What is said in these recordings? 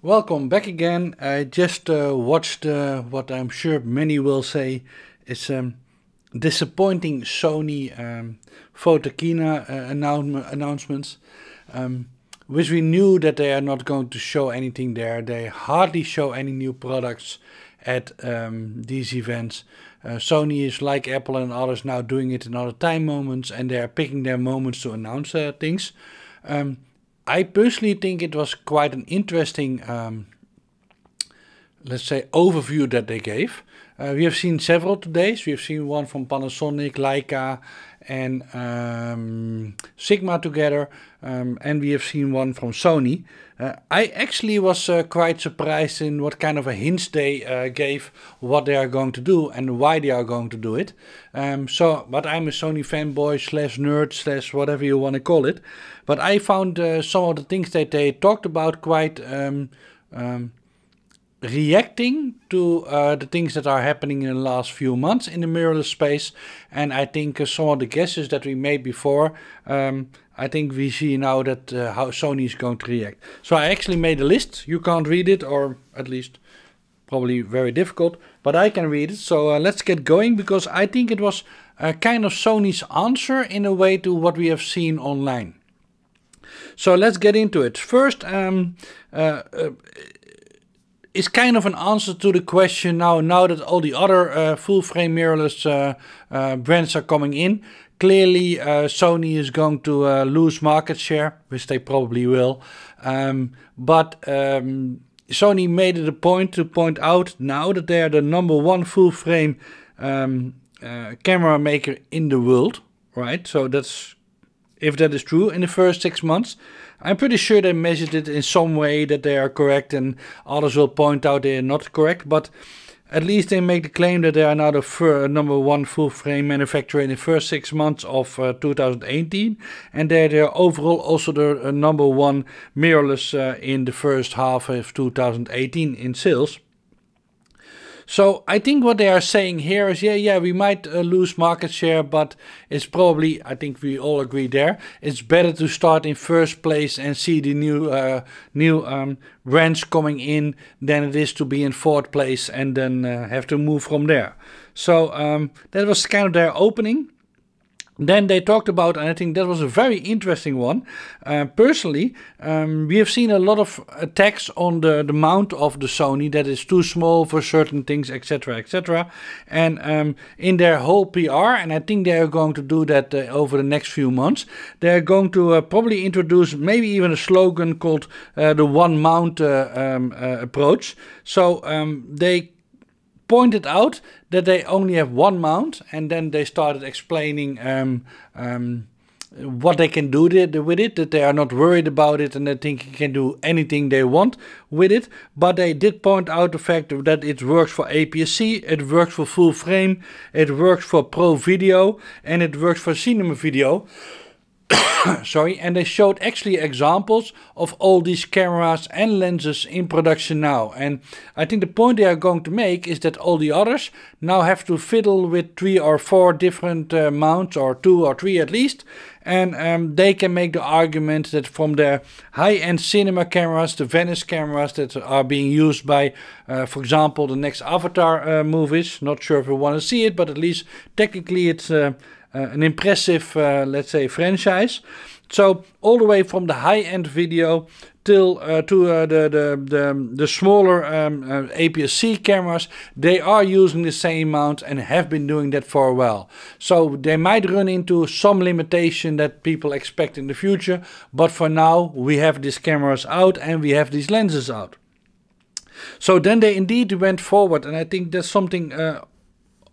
Welcome back again. I just uh, watched uh, what I'm sure many will say is a um, disappointing Sony um, Photokina uh, annou announcements, um, which we knew that they are not going to show anything there. They hardly show any new products at um, these events. Uh, Sony is like Apple and others now doing it in other time moments, and they are picking their moments to announce uh, things. Um, I personally think it was quite an interesting, um, let's say, overview that they gave. Uh, we have seen several today's. We have seen one from Panasonic, Leica, and um, Sigma together, um, and we have seen one from Sony. Uh, I actually was uh, quite surprised in what kind of a hint they uh, gave, what they are going to do, and why they are going to do it. Um, so, but I'm a Sony fanboy slash nerd slash whatever you want to call it. But I found uh, some of the things that they talked about quite. Um, um reacting to uh, the things that are happening in the last few months in the mirrorless space. And I think uh, some of the guesses that we made before, um, I think we see now that uh, how Sony is going to react. So I actually made a list. You can't read it, or at least probably very difficult, but I can read it. So uh, let's get going because I think it was kind of Sony's answer in a way to what we have seen online. So let's get into it. First, um, uh, uh, is kind of an answer to the question now, now that all the other uh, full frame mirrorless uh, uh brands are coming in. Clearly, uh, Sony is going to uh, lose market share, which they probably will. Um, but um, Sony made it a point to point out now that they are the number one full frame um, camera maker in the world, right? So that's if that is true in the first six months. I'm pretty sure they measured it in some way that they are correct, and others will point out they are not correct, but at least they make the claim that they are now the number one full frame manufacturer in the first six months of uh, 2018, and they, they are overall also the uh, number one mirrorless uh, in the first half of 2018 in sales. So I think what they are saying here is, yeah, yeah, we might uh, lose market share, but it's probably, I think we all agree there, it's better to start in first place and see the new uh, new um, brands coming in than it is to be in fourth place and then uh, have to move from there. So um, that was kind of their opening. Then they talked about, and I think that was a very interesting one. Uh, personally, um, we have seen a lot of attacks on the, the mount of the Sony that is too small for certain things, etc., etc. And um, in their whole PR, and I think they are going to do that uh, over the next few months, they are going to uh, probably introduce maybe even a slogan called uh, the one mount uh, um, uh, approach. So um, they pointed out that they only have one mount, and then they started explaining um, um, what they can do with it, that they are not worried about it and they think they can do anything they want with it. But they did point out the fact that it works for APS-C, it works for full frame, it works for pro video, and it works for cinema video. Sorry, and they showed actually examples of all these cameras and lenses in production now. And I think the point they are going to make is that all the others now have to fiddle with three or four different uh, mounts, or two or three at least, and um, they can make the argument that from their high-end cinema cameras, the Venice cameras that are being used by, uh, for example, the next Avatar uh, movies. Not sure if we want to see it, but at least technically it's uh, an eh, impressive, eh, let's say, franchise. So all the way from the high-end video till uh, to uh, the, the, the, the smaller um, uh, APS-C cameras, they are using the same mount and have been doing that for a while. So they might run into some limitation that people expect in the future, but for now we have these cameras out and we have these lenses out. So then they indeed went forward, and I think that's something uh,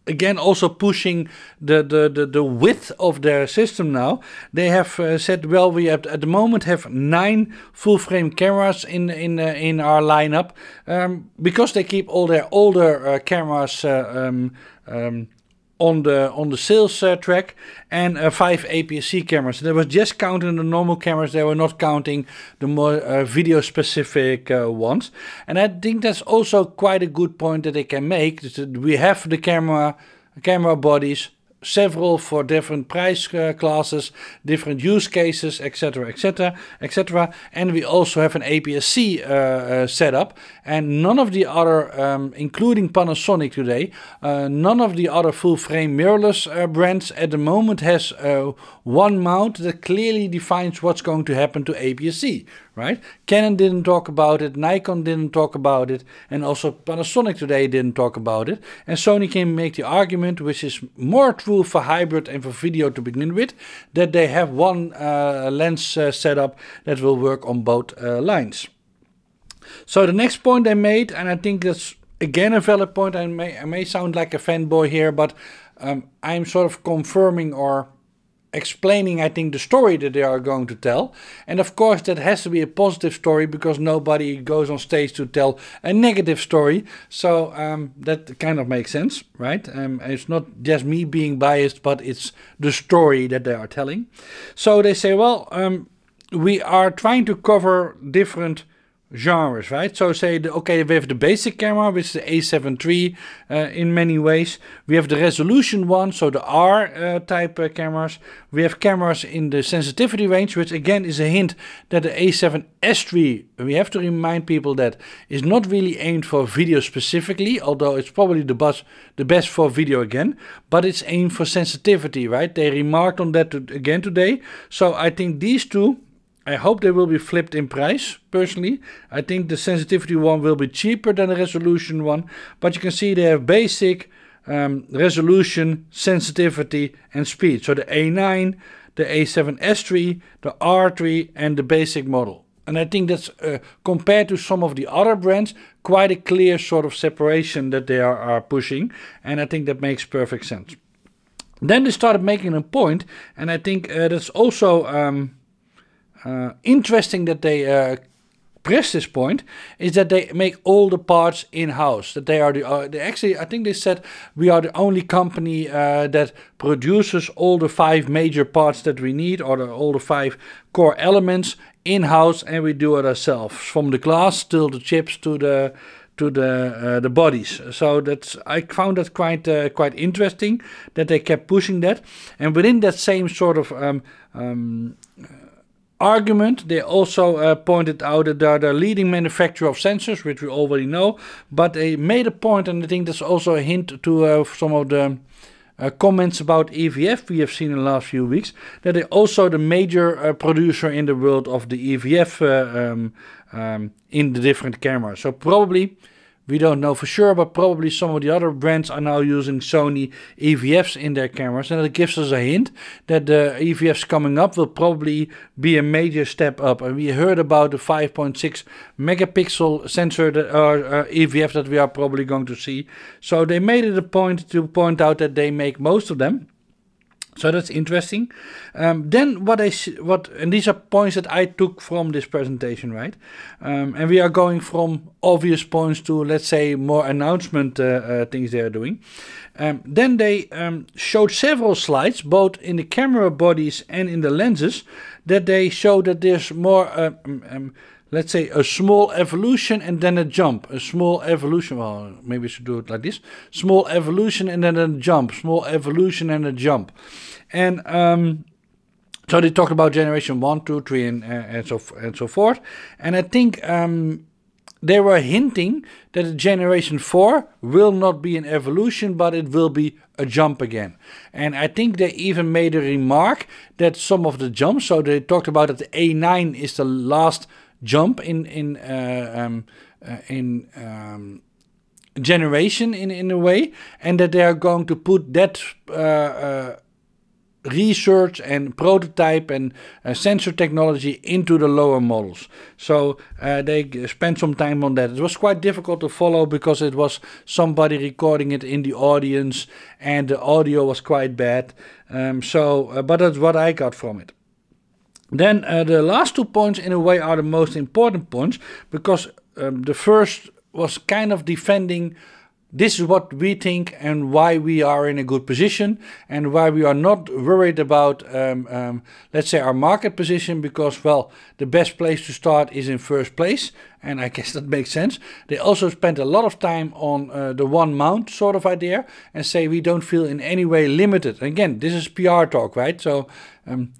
again also pushing the, the, the, the, width of their system now. They have uh, said, well, we have, at the moment have nine full frame cameras in in uh, in our lineup um, because they keep all their older uh, cameras. Uh, um, um, on the on the sales uh, track and uh, five APS-C cameras. They was just counting the normal cameras. They were not counting the more uh, video specific uh, ones. And I think that's also quite a good point that they can make. That we have the camera camera bodies several for different price uh, classes, different use cases, etc., etc., etc. And we also have an APS-C uh, uh, setup. And none of the other, um, including Panasonic today, uh, none of the other full-frame mirrorless uh, brands at the moment has uh, one mount that clearly defines what's going to happen to APS-C right? Canon didn't talk about it, Nikon didn't talk about it, and also Panasonic today didn't talk about it. And Sony can make the argument, which is more true for hybrid and for video to begin with, that they have one uh, lens uh, setup that will work on both uh, lines. So the next point they made, and I think that's again a valid point, I may, I may sound like a fanboy here, but um, I'm sort of confirming or explaining, I think, the story that they are going to tell. And of course, that has to be a positive story because nobody goes on stage to tell a negative story. So um, that kind of makes sense, right? Um, it's not just me being biased, but it's the story that they are telling. So they say, well, um, we are trying to cover different genres, right? So say, the, okay, we have the basic camera, which is the A7 III uh, in many ways. We have the resolution one, so the R uh, type uh, cameras. We have cameras in the sensitivity range, which again is a hint that the A7S III, we have to remind people that is not really aimed for video specifically, although it's probably the, bus, the best for video again, but it's aimed for sensitivity, right? They remarked on that again today. So I think these two I hope they will be flipped in price, personally. I think the sensitivity one will be cheaper than the resolution one. But you can see they have basic um, resolution, sensitivity and speed. So the A9, the A7S3, the R3 and the basic model. And I think that's, uh, compared to some of the other brands, quite a clear sort of separation that they are, are pushing. And I think that makes perfect sense. Then they started making a point, and I think uh, that's also... Um, uh, interesting that they uh, press this point is that they make all the parts in house. That they are the uh, they actually I think they said we are the only company uh, that produces all the five major parts that we need or the, all the five core elements in house, and we do it ourselves from the glass till the chips to the to the uh, the bodies. So that's I found that quite uh, quite interesting that they kept pushing that, and within that same sort of um, um, argument. They also uh, pointed out that they're the leading manufacturer of sensors, which we already know, but they made a point, and I think that's also a hint to uh, some of the uh, comments about EVF we have seen in the last few weeks, that they're also the major uh, producer in the world of the EVF uh, um, um, in the different cameras. So probably we don't know for sure, but probably some of the other brands are now using Sony EVFs in their cameras, and it gives us a hint that the EVFs coming up will probably be a major step up. And we heard about the 5.6 megapixel sensor that, or uh, uh EVF that we are probably going to see. So they made it a point to point out that they make most of them so that's interesting. Um, then what I what and these are points that I took from this presentation, right? Um, and we are going from obvious points to let's say more announcement uh, uh, things they are doing. Um, then they um, showed several slides, both in the camera bodies and in the lenses, that they show that there's more. Uh, um, um, let's say a small evolution and then a jump a small evolution well maybe we should do it like this small evolution and then a jump small evolution and a jump and um, so they talked about generation one two three and, uh, and so and so forth and i think um, they were hinting that generation 4 will not be an evolution but it will be a jump again and i think they even made a remark that some of the jumps so they talked about that the a9 is the last jump in in uh, um, uh, in um, generation in in a way, and that they are going to put that uh, research and prototype and uh, sensor technology into the lower models. So uh, they spent some time on that. It was quite difficult to follow because it was somebody recording it in the audience and the audio was quite bad. Um, so, uh, but that's what I got from it. Then uh, the last two points, in a way, are the most important points because um, the first was kind of defending this is what we think and why we are in a good position and why we are not worried about, um, um, let's say, our market position because, well, the best place to start is in first place. And I guess that makes sense. They also spent a lot of time on uh, the one mount sort of idea and say we don't feel in any way limited. Again, this is PR talk, right? So um,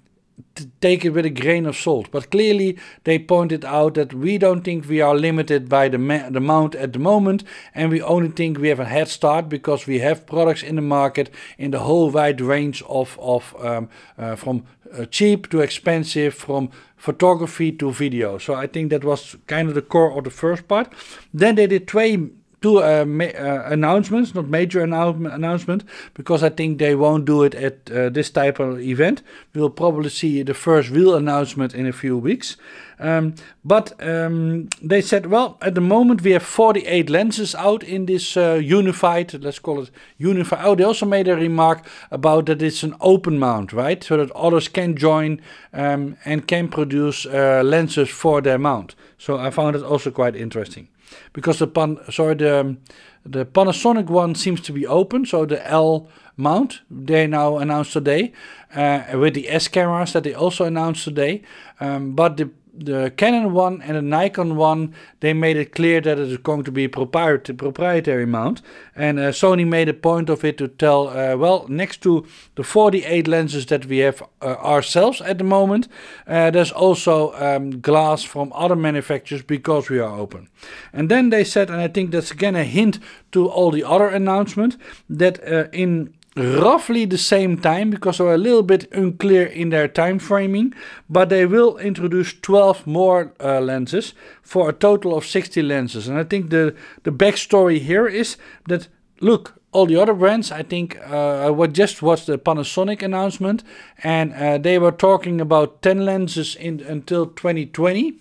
take it with a grain of salt. But clearly, they pointed out that we don't think we are limited by the, the amount at the moment, and we only think we have a head start because we have products in the market in the whole wide range of, of um, uh, from uh, cheap to expensive, from photography to video. So I think that was kind of the core of the first part. Then they did three two uh, uh, announcements, not major annou announcement, because I think they won't do it at uh, this type of event. We'll probably see the first real announcement in a few weeks. Um, but um, they said, well, at the moment we have 48 lenses out in this uh, unified, let's call it unified. Oh, they also made a remark about that it's an open mount, right? So that others can join um, and can produce uh, lenses for their mount. So I found it also quite interesting because the pan sorry the um, the Panasonic one seems to be open. So the L mount they now announced today uh, with the S cameras that they also announced today. Um, but the the Canon one and the Nikon one, they made it clear that it is going to be a proprietary mount. And uh, Sony made a point of it to tell, uh, well, next to the 48 lenses that we have uh, ourselves at the moment, uh, there's also um, glass from other manufacturers because we are open. And then they said, and I think that's again a hint to all the other announcement, that uh, in roughly the same time because they're a little bit unclear in their time framing but they will introduce 12 more uh, lenses for a total of 60 lenses and I think the the backstory here is that look all the other brands I think uh, I just watched the Panasonic announcement and uh, they were talking about 10 lenses in until 2020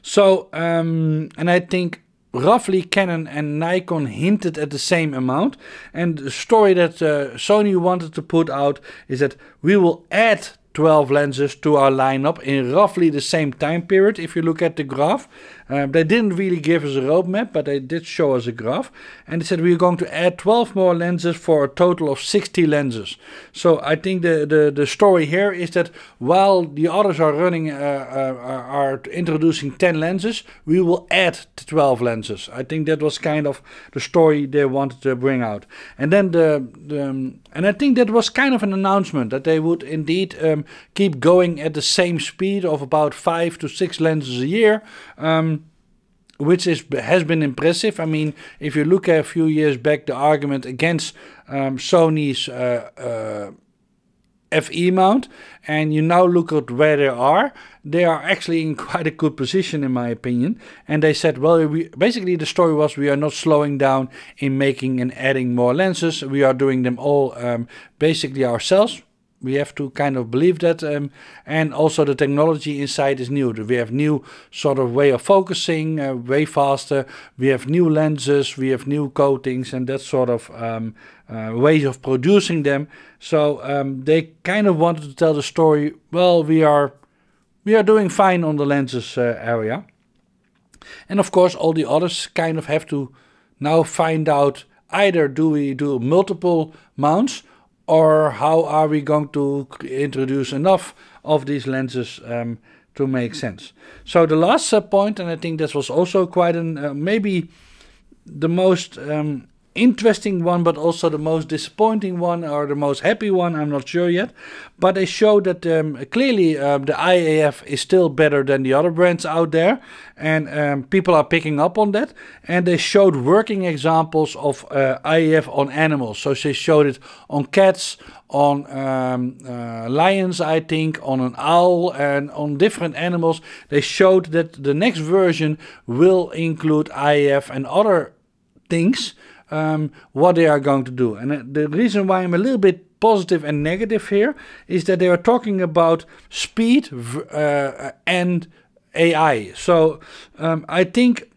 so um, and I think roughly Canon and Nikon hinted at the same amount. And the story that uh, Sony wanted to put out is that we will add 12 lenses to our lineup in roughly the same time period if you look at the graph um, they didn't really give us a roadmap, but they did show us a graph. And they said we're going to add 12 more lenses for a total of 60 lenses. So I think the, the, the story here is that while the others are running, uh, are, uh, are introducing 10 lenses, we will add 12 lenses. I think that was kind of the story they wanted to bring out. And then the, the um, and I think that was kind of an announcement that they would indeed um, keep going at the same speed of about five to six lenses a year. Um, which is has been impressive. I mean, if you look at a few years back, the argument against um, Sony's uh, uh, FE mount, and you now look at where they are, they are actually in quite a good position, in my opinion. And they said, well, we, basically the story was we are not slowing down in making and adding more lenses. We are doing them all um, basically ourselves we have to kind of believe that um, and also the technology inside is new we have new sort of way of focusing uh, way faster we have new lenses we have new coatings and that sort of um, uh, ways of producing them so um, they kind of wanted to tell the story well we are we are doing fine on the lenses uh, area and of course all the others kind of have to now find out either do we do multiple mounts or how are we going to introduce enough of these lenses um, to make sense. So the last sub point, and I think this was also quite an uh, maybe the most um, interesting one, but also the most disappointing one or the most happy one. I'm not sure yet. But they show that um, clearly um, the IAF is still better than the other brands out there, and um, people are picking up on that. And they showed working examples of uh, IAF on animals. So they showed it on cats, on um, uh, lions, I think, on an owl, and on different animals. They showed that the next version will include IAF and other things um, what they are going to do. And uh, the reason why I'm a little bit positive and negative here is that they are talking about speed uh, and AI. So um, I think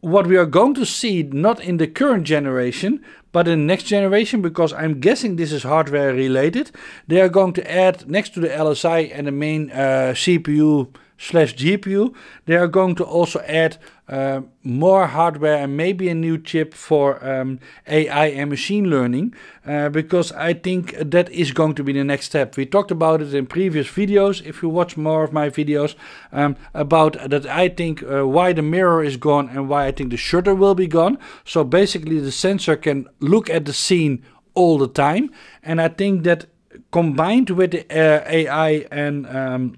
what we are going to see, not in the current generation, but in the next generation, because I'm guessing this is hardware related, they are going to add next to the LSI and the main uh, CPU slash GPU. They are going to also add uh, more hardware and maybe a new chip for um, AI and machine learning uh, because I think that is going to be the next step. We talked about it in previous videos. If you watch more of my videos um, about that, I think uh, why the mirror is gone and why I think the shutter will be gone. So basically, the sensor can look at the scene all the time, and I think that combined with the uh, AI and um,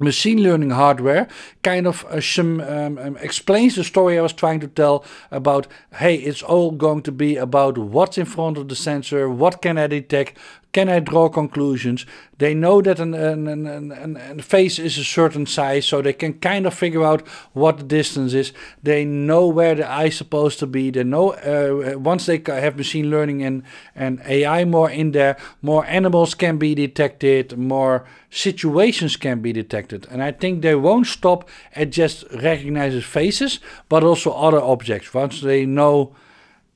machine learning hardware kind of uh, um, um, explains the story I was trying to tell about hey it's all going to be about what's in front of the sensor what can I detect can I draw conclusions? They know that an, an, an, an, an face is a certain size, so they can kind of figure out what the distance is. They know where the eye is supposed to be. They know uh, uh once they have machine learning and, and AI more in there, more animals can be detected, more situations can be detected. And I think they won't stop at just recognizing faces, but also other objects. Once they know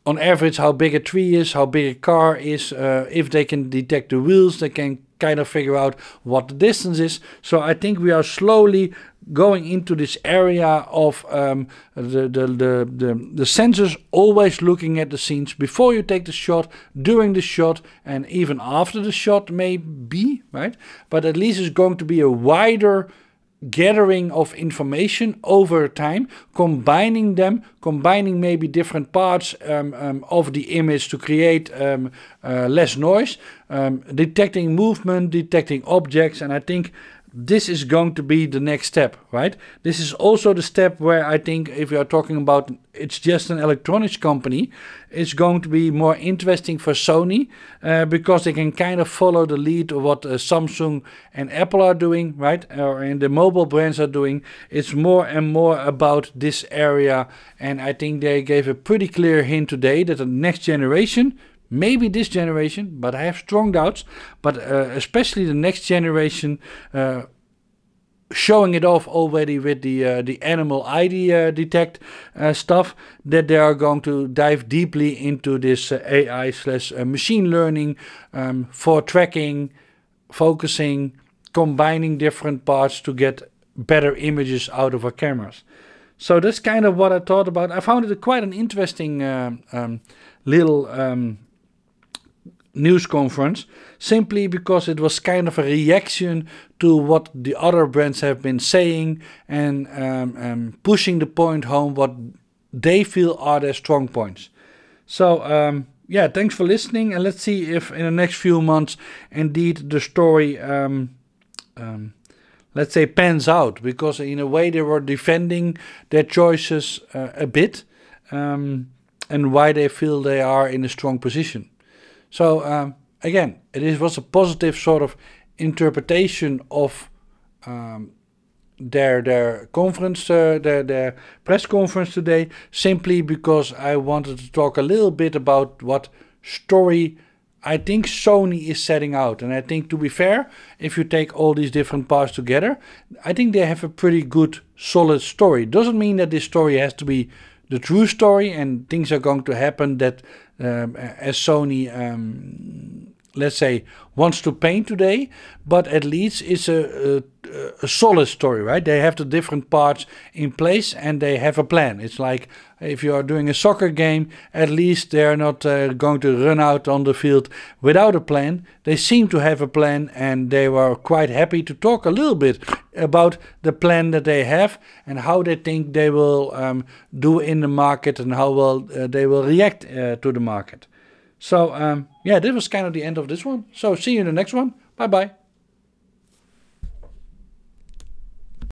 on average how big a tree is, how big a car is. Uh, if they can detect the wheels, they can kind of figure out what the distance is. So I think we are slowly going into this area of um, the, the, the, the, the sensors always looking at the scenes before you take the shot, during the shot, and even after the shot, maybe, right? But at least it's going to be a wider gathering of information over time, combining them, combining maybe different parts um, um, of the image to create um, uh, less noise, um, detecting movement, detecting objects, and I think this is going to be the next step, right? This is also the step where I think if you are talking about it's just an electronics company, it's going to be more interesting for Sony uh, because they can kind of follow the lead of what uh, Samsung and Apple are doing, right? Or and the mobile brands are doing. It's more and more about this area, and I think they gave a pretty clear hint today that the next generation Maybe this generation, but I have strong doubts. But uh, especially the next generation uh, showing it off already with the uh, the animal ID uh, detect uh, stuff that they are going to dive deeply into this uh, AI slash uh, machine learning um, for tracking, focusing, combining different parts to get better images out of our cameras. So that's kind of what I thought about. I found it quite an interesting um, um, little um, news conference simply because it was kind of a reaction to what the other brands have been saying and um, um, pushing the point home what they feel are their strong points. So, um, yeah, thanks for listening, and let's see if in the next few months indeed the story. Um, um, let's say pans out because, in a way, they were defending their choices uh, a bit um, and why they feel they are in a strong position. So um, again, it is, was a positive sort of interpretation of um, their their conference, uh, their their press conference today, simply because I wanted to talk a little bit about what story I think Sony is setting out. And I think, to be fair, if you take all these different parts together, I think they have a pretty good, solid story. Doesn't mean that this story has to be the true story and things are going to happen that um, ehm, as eh, Sony um, let's say, wants to paint today, but at least it's a, a, a, solid story, right? They have the different parts in place and they have a plan. It's like if you are doing a soccer game, at least they're not uh, going to run out on the field without a plan. They seem to have a plan and they were quite happy to talk a little bit about the plan that they have and how they think they will um, do in the market and how well uh, they will react uh, to the market. So um, yeah, this was kind of the end of this one. So see you in the next one. Bye bye.